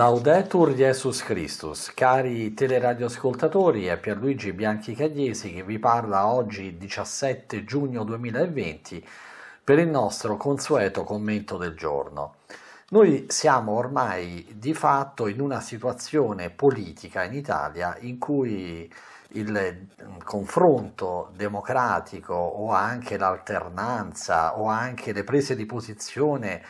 Laudetur Jesus Christus, cari teleradioascoltatori, è Pierluigi Bianchi Cagliesi che vi parla oggi 17 giugno 2020 per il nostro consueto commento del giorno. Noi siamo ormai di fatto in una situazione politica in Italia in cui il mm, confronto democratico o anche l'alternanza o anche le prese di posizione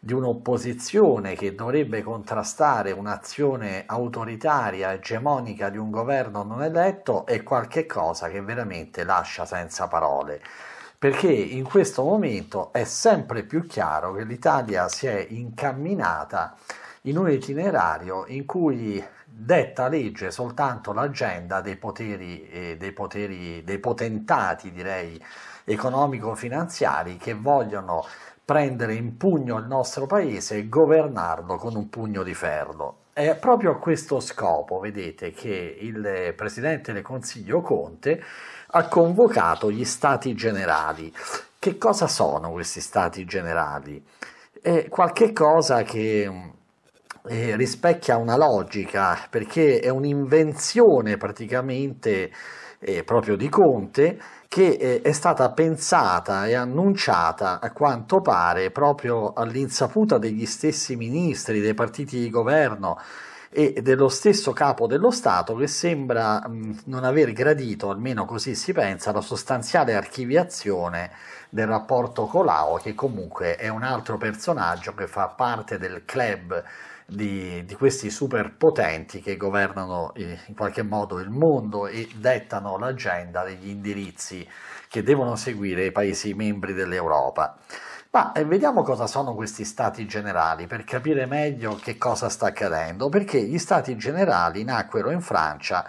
di un'opposizione che dovrebbe contrastare un'azione autoritaria, egemonica di un governo non eletto è qualche cosa che veramente lascia senza parole perché in questo momento è sempre più chiaro che l'Italia si è incamminata in un itinerario in cui detta legge soltanto l'agenda dei poteri, eh, dei, poteri dei potentati, direi, economico-finanziari che vogliono prendere in pugno il nostro paese e governarlo con un pugno di ferro. È proprio a questo scopo, vedete, che il Presidente del Consiglio Conte ha convocato gli Stati Generali. Che cosa sono questi Stati Generali? È qualche cosa che mm, eh, rispecchia una logica perché è un'invenzione praticamente eh, proprio di Conte che eh, è stata pensata e annunciata a quanto pare proprio all'insaputa degli stessi ministri dei partiti di governo e dello stesso capo dello Stato che sembra mh, mm, non aver gradito, almeno così si pensa, la sostanziale archiviazione del rapporto Colau che comunque è un altro personaggio che fa parte del club di, di questi superpotenti che governano eh, in qualche modo il mondo e dettano l'agenda degli indirizzi che devono seguire i paesi membri dell'Europa. Ma eh, vediamo cosa sono questi stati generali per capire meglio che cosa sta accadendo, perché gli stati generali nacquero in Francia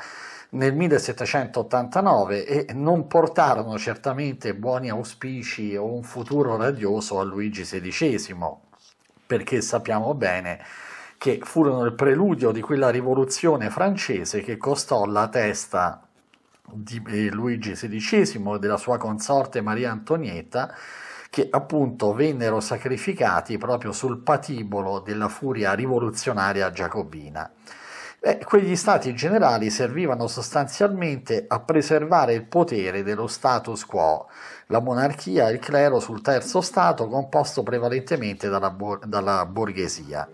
nel 1789 e non portarono certamente buoni auspici o un futuro radioso a Luigi XVI, perché sappiamo bene che furono il preludio di quella rivoluzione francese che costò la testa di eh, Luigi XVI e della sua consorte Maria Antonietta, che appunto vennero sacrificati proprio sul patibolo della furia rivoluzionaria giacobina. Beh, quegli stati generali servivano sostanzialmente a preservare il potere dello status quo, la monarchia e il clero sul terzo stato composto prevalentemente dalla, dalla borghesia.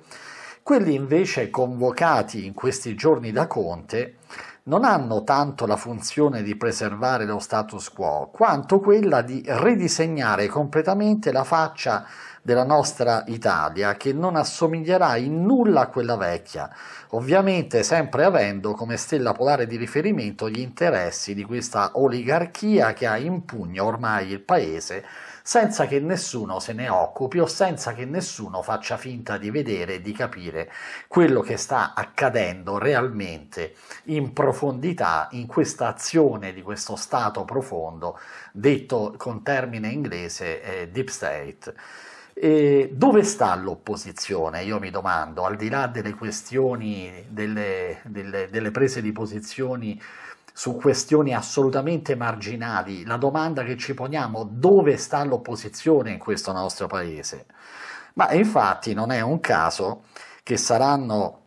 Quelli invece convocati in questi giorni da Conte non hanno tanto la funzione di preservare lo status quo, quanto quella di ridisegnare completamente la faccia della nostra Italia che non assomiglierà in nulla a quella vecchia, ovviamente sempre avendo come stella polare di riferimento gli interessi di questa oligarchia che ha in pugno ormai il paese senza che nessuno se ne occupi o senza che nessuno faccia finta di vedere e di capire quello che sta accadendo realmente in profondità in questa azione di questo stato profondo, detto con termine inglese eh, deep state. E dove sta l'opposizione? Io mi domando, al di là delle questioni, delle, delle, delle prese di posizioni su questioni assolutamente marginali, la domanda che ci poniamo dove sta l'opposizione in questo nostro paese. Ma infatti non è un caso che saranno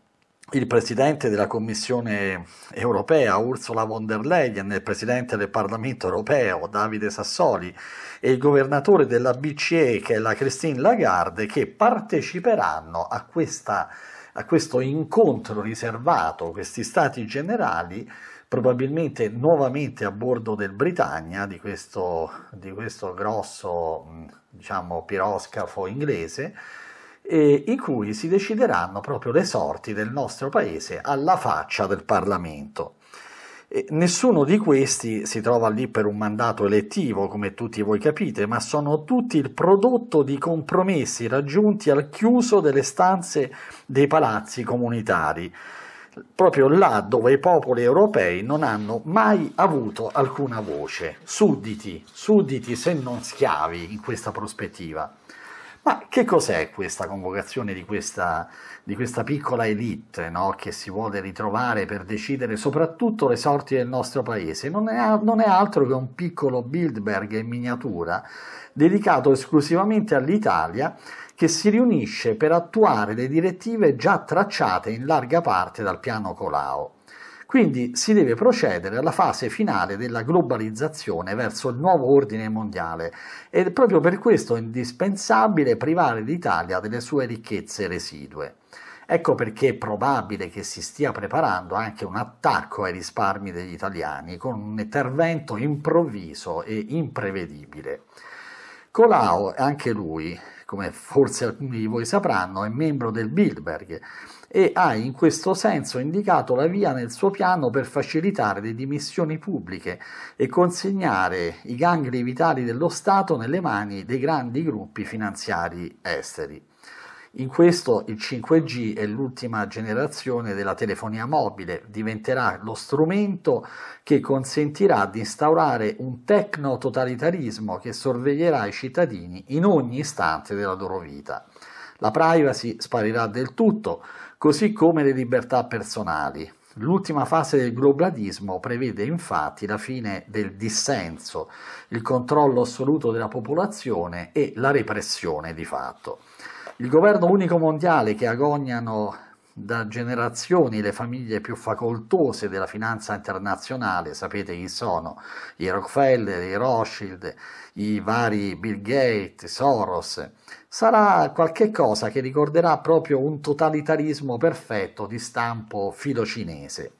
il presidente della Commissione europea Ursula von der Leyen, il presidente del Parlamento europeo Davide Sassoli e il governatore della BCE che è la Christine Lagarde che parteciperanno a, questa, a questo incontro riservato, questi stati generali probabilmente nuovamente a bordo del Britannia, di questo, di questo grosso diciamo, piroscafo inglese, eh, in cui si decideranno proprio le sorti del nostro paese alla faccia del Parlamento. E nessuno di questi si trova lì per un mandato elettivo, come tutti voi capite, ma sono tutti il prodotto di compromessi raggiunti al chiuso delle stanze dei palazzi comunitari proprio là dove i popoli europei non hanno mai avuto alcuna voce, sudditi, sudditi se non schiavi in questa prospettiva. Ma che cos'è questa convocazione di questa, di questa piccola elite no? che si vuole ritrovare per decidere soprattutto le sorti del nostro paese? Non è, non è altro che un piccolo Bildberg in miniatura dedicato esclusivamente all'Italia che si riunisce per attuare le direttive già tracciate in larga parte dal piano Colau. Quindi si deve procedere alla fase finale della globalizzazione verso il nuovo ordine mondiale e proprio per questo è indispensabile privare l'Italia delle sue ricchezze residue. Ecco perché è probabile che si stia preparando anche un attacco ai risparmi degli italiani con un intervento improvviso e imprevedibile. Colau, anche lui, come forse alcuni di voi sapranno, è membro del Bilderberg e ha in questo senso indicato la via nel suo piano per facilitare le dimissioni pubbliche e consegnare i gangli vitali dello Stato nelle mani dei grandi gruppi finanziari esteri. In questo il 5G è l'ultima generazione della telefonia mobile, diventerà lo strumento che consentirà di instaurare un tecnototalitarismo che sorveglierà i cittadini in ogni istante della loro vita. La privacy sparirà del tutto, così come le libertà personali. L'ultima fase del globalismo prevede infatti la fine del dissenso, il controllo assoluto della popolazione e la repressione di fatto. Il governo unico mondiale che agognano da generazioni le famiglie più facoltose della finanza internazionale, sapete chi sono, i Rockefeller, i Rothschild, i vari Bill Gates, Soros, sarà qualche cosa che ricorderà proprio un totalitarismo perfetto di stampo filocinese.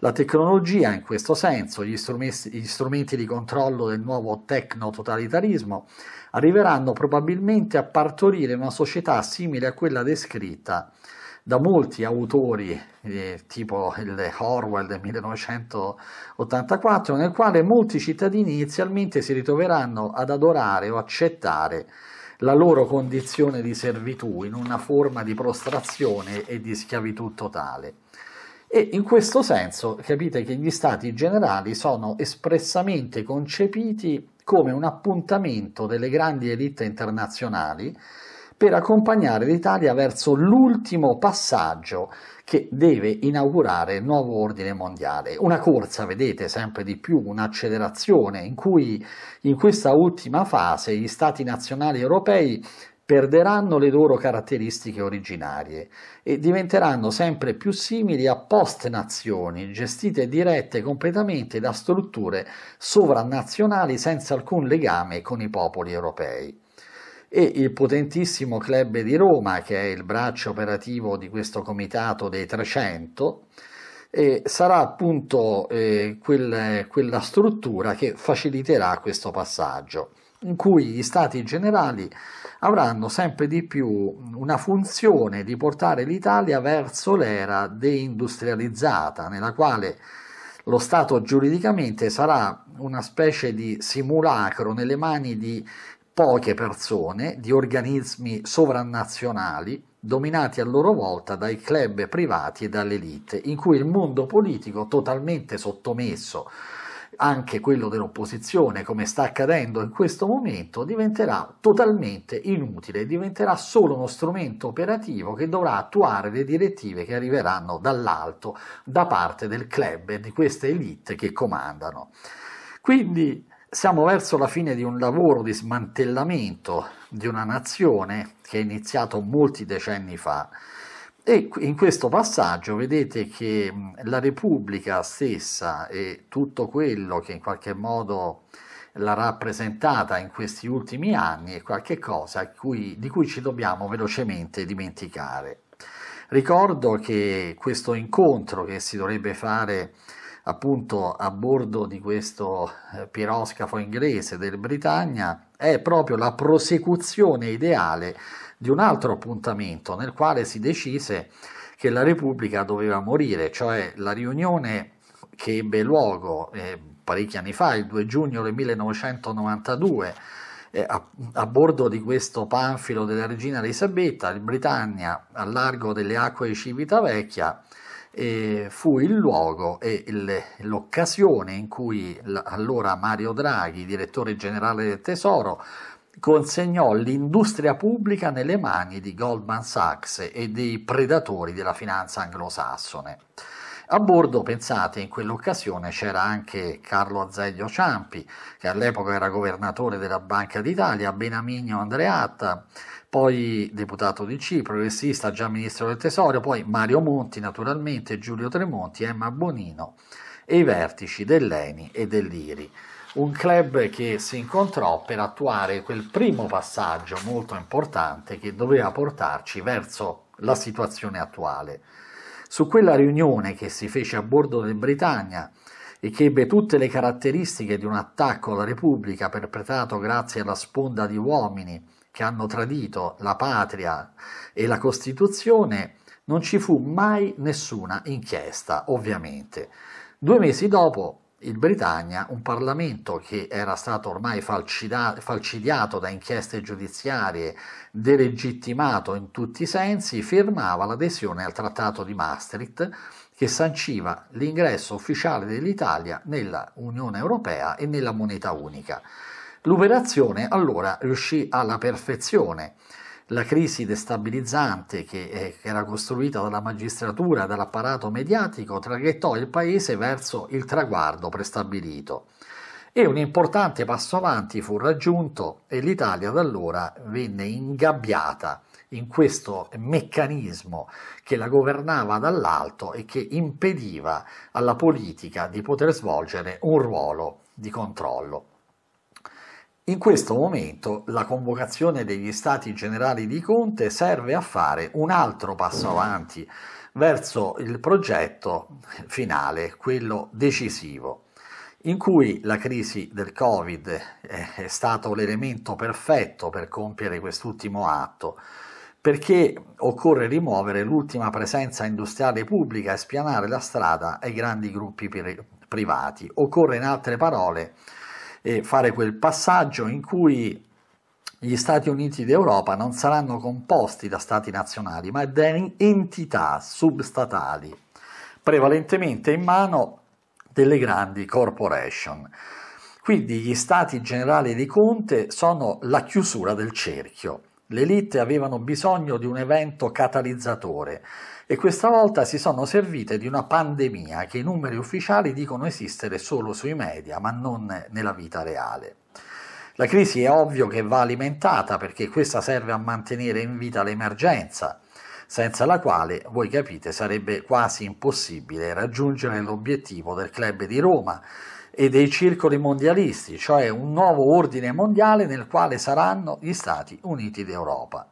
La tecnologia, in questo senso, gli strumenti, gli strumenti di controllo del nuovo tecno-totalitarismo arriveranno probabilmente a partorire una società simile a quella descritta da molti autori, eh, tipo il Orwell del 1984, nel quale molti cittadini inizialmente si ritroveranno ad adorare o accettare la loro condizione di servitù in una forma di prostrazione e di schiavitù totale. E in questo senso capite che gli stati generali sono espressamente concepiti come un appuntamento delle grandi elite internazionali per accompagnare l'Italia verso l'ultimo passaggio che deve inaugurare il nuovo ordine mondiale. Una corsa, vedete, sempre di più, un'accelerazione in cui in questa ultima fase gli stati nazionali europei perderanno le loro caratteristiche originarie e diventeranno sempre più simili a post-nazioni gestite e dirette completamente da strutture sovranazionali senza alcun legame con i popoli europei e il potentissimo club di Roma, che è il braccio operativo di questo comitato dei 300, eh, sarà appunto eh, quel, quella struttura che faciliterà questo passaggio in cui gli stati generali avranno sempre di più una funzione di portare l'Italia verso l'era deindustrializzata, nella quale lo Stato giuridicamente sarà una specie di simulacro nelle mani di poche persone, di organismi sovranazionali, dominati a loro volta dai club privati e dalle elite, in cui il mondo politico totalmente sottomesso anche quello dell'opposizione, come sta accadendo in questo momento, diventerà totalmente inutile, diventerà solo uno strumento operativo che dovrà attuare le direttive che arriveranno dall'alto, da parte del club e di queste elite che comandano. Quindi siamo verso la fine di un lavoro di smantellamento di una nazione che è iniziato molti decenni fa e in questo passaggio vedete che la Repubblica stessa e tutto quello che in qualche modo l'ha rappresentata in questi ultimi anni è qualcosa di cui ci dobbiamo velocemente dimenticare. Ricordo che questo incontro che si dovrebbe fare appunto a bordo di questo eh, piroscafo inglese del Britannia è proprio la prosecuzione ideale di un altro appuntamento nel quale si decise che la Repubblica doveva morire, cioè la riunione che ebbe luogo eh, parecchi anni fa, il 2 giugno del 1992, eh, a, a, bordo di questo panfilo della regina Elisabetta, in Britannia, al largo delle acque di Civitavecchia, eh, fu il luogo e il, l'occasione in cui allora Mario Draghi, direttore generale del Tesoro, consegnò l'industria pubblica nelle mani di Goldman Sachs e dei predatori della finanza anglosassone. A bordo, pensate, in quell'occasione c'era anche Carlo Azeglio Ciampi, che all'epoca era governatore della Banca d'Italia, Benamigno Andreatta, poi deputato di C, progressista, già ministro del Tesoro, poi Mario Monti naturalmente, Giulio Tremonti, Emma Bonino e i vertici dell'ENI e dell'IRI un club che si incontrò per attuare quel primo passaggio molto importante che doveva portarci verso la situazione attuale. Su quella riunione che si fece a bordo del Britannia e che ebbe tutte le caratteristiche di un attacco alla Repubblica perpetrato grazie alla sponda di uomini che hanno tradito la patria e la Costituzione, non ci fu mai nessuna inchiesta, ovviamente. Due mesi dopo, il Britannia un Parlamento che era stato ormai falcida- falcidiato da inchieste giudiziarie, delegittimato in tutti i sensi, firmava l'adesione al Trattato di Maastricht che sanciva l'ingresso ufficiale dell'Italia nella Unione Europea e nella moneta unica. L'operazione allora riuscì alla perfezione la crisi destabilizzante che, eh, che era costruita dalla magistratura, dall'apparato mediatico, traghettò il paese verso il traguardo prestabilito e un importante passo avanti fu raggiunto e l'Italia da allora venne ingabbiata in questo meccanismo che la governava dall'alto e che impediva alla politica di poter svolgere un ruolo di controllo. In questo momento la convocazione degli stati generali di Conte serve a fare un altro passo avanti verso il progetto finale, quello decisivo, in cui la crisi del Covid è stato l'elemento perfetto per compiere quest'ultimo atto, perché occorre rimuovere l'ultima presenza industriale pubblica e spianare la strada ai grandi gruppi privati. Occorre in altre parole e fare quel passaggio in cui gli Stati Uniti d'Europa non saranno composti da Stati nazionali, ma da entità substatali, prevalentemente in mano delle grandi corporation. Quindi gli Stati generali di Conte sono la chiusura del cerchio. Le elite avevano bisogno di un evento catalizzatore e questa volta si sono servite di una pandemia che i numeri ufficiali dicono esistere solo sui media, ma non nella vita reale. La crisi è ovvio che va alimentata perché questa serve a mantenere in vita l'emergenza, senza la quale, voi capite, sarebbe quasi impossibile raggiungere l'obiettivo del club di Roma e dei circoli mondialisti, cioè un nuovo ordine mondiale nel quale saranno gli Stati Uniti d'Europa.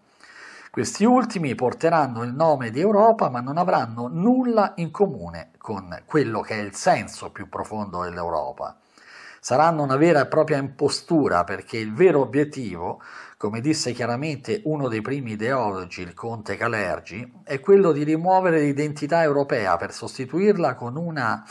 Questi ultimi porteranno il nome di Europa ma non avranno nulla in comune con quello che è il senso più profondo dell'Europa. Saranno una vera e propria impostura perché il vero obiettivo, come disse chiaramente uno dei primi ideologi, il conte Calergi, è quello di rimuovere l'identità europea per sostituirla con una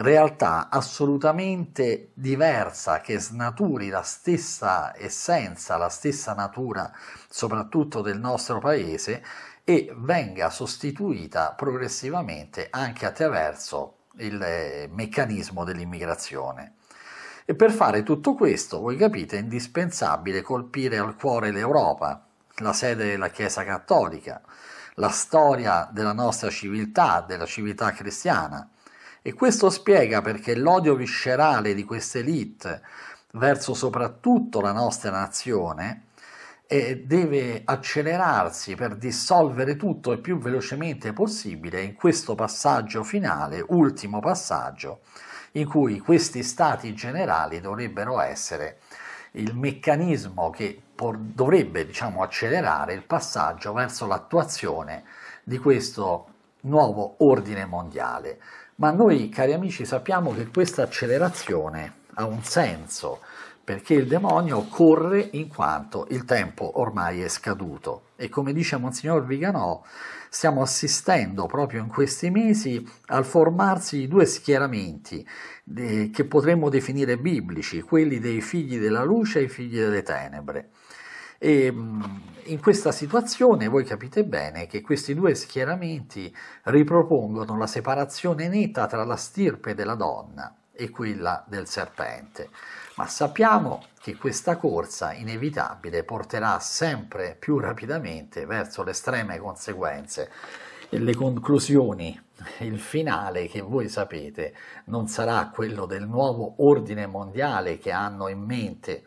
realtà assolutamente diversa che snaturi la stessa essenza, la stessa natura soprattutto del nostro paese e venga sostituita progressivamente anche attraverso il eh, meccanismo dell'immigrazione. E per fare tutto questo, voi capite, è indispensabile colpire al cuore l'Europa, la sede della Chiesa Cattolica, la storia della nostra civiltà, della civiltà cristiana, e questo spiega perché l'odio viscerale di questa elite verso soprattutto la nostra nazione eh, deve accelerarsi per dissolvere tutto il più velocemente possibile in questo passaggio finale, ultimo passaggio, in cui questi stati generali dovrebbero essere il meccanismo che dovrebbe diciamo, accelerare il passaggio verso l'attuazione di questo nuovo ordine mondiale. Ma noi, cari amici, sappiamo che questa accelerazione ha un senso, perché il demonio corre in quanto il tempo ormai è scaduto. E come dice Monsignor Viganò, stiamo assistendo proprio in questi mesi al formarsi di due schieramenti eh, che potremmo definire biblici, quelli dei figli della luce e i figli delle tenebre. E ehm, in questa situazione voi capite bene che questi due schieramenti ripropongono la separazione netta tra la stirpe della donna e quella del serpente, ma sappiamo che questa corsa inevitabile porterà sempre più rapidamente verso le estreme conseguenze e le conclusioni, il finale che voi sapete non sarà quello del nuovo ordine mondiale che hanno in mente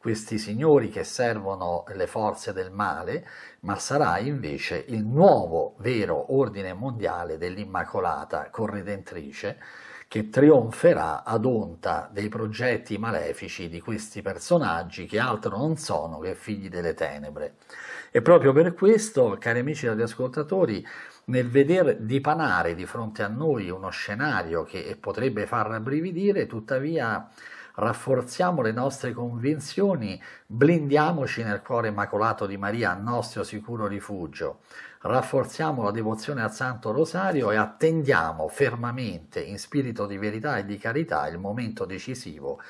questi signori che servono le forze del male, ma sarà invece il nuovo vero ordine mondiale dell'Immacolata Corredentrice che trionferà ad onta dei progetti malefici di questi personaggi che altro non sono che figli delle tenebre. E proprio per questo, cari amici e ascoltatori, nel veder dipanare di fronte a noi uno scenario che potrebbe far rabbrividire, tuttavia rafforziamo le nostre convinzioni, blindiamoci nel cuore immacolato di Maria, nostro sicuro rifugio, rafforziamo la devozione al Santo Rosario e attendiamo fermamente, in spirito di verità e di carità, il momento decisivo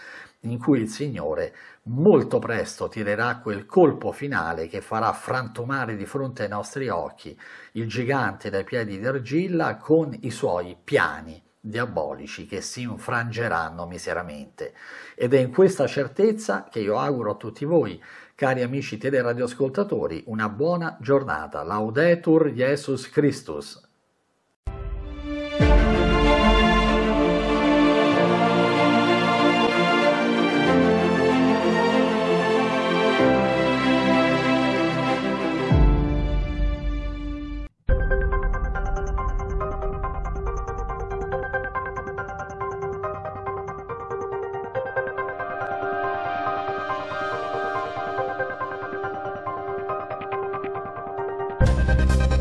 in cui il Signore molto presto tirerà quel colpo finale che farà frantumare di fronte ai nostri occhi il gigante dai piedi d'argilla con i suoi piani diabolici che si infrangeranno miseramente. Ed è in questa certezza che io auguro a tutti voi, cari amici teleradioascoltatori, una buona giornata. Laudetur Jesus Christus. Thank you.